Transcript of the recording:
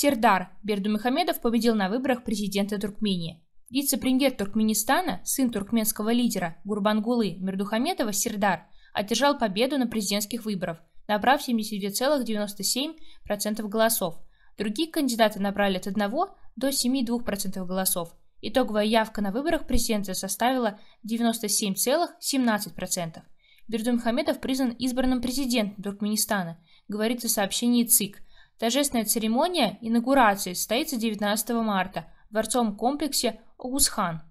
Сердар Бердумухамедов победил на выборах президента Туркмении. Вице-премьер Туркменистана, сын туркменского лидера Гурбангулы Мердухамедова Сердар, одержал победу на президентских выборах, набрав 72,97% голосов. Другие кандидаты набрали от 1 до 7,2% голосов. Итоговая явка на выборах президента составила 97,17%. Бердумухамедов признан избранным президентом Туркменистана, говорится в сообщении ЦИК – Торжественная церемония инаугурации состоится 19 марта в дворцовом комплексе Огусхан –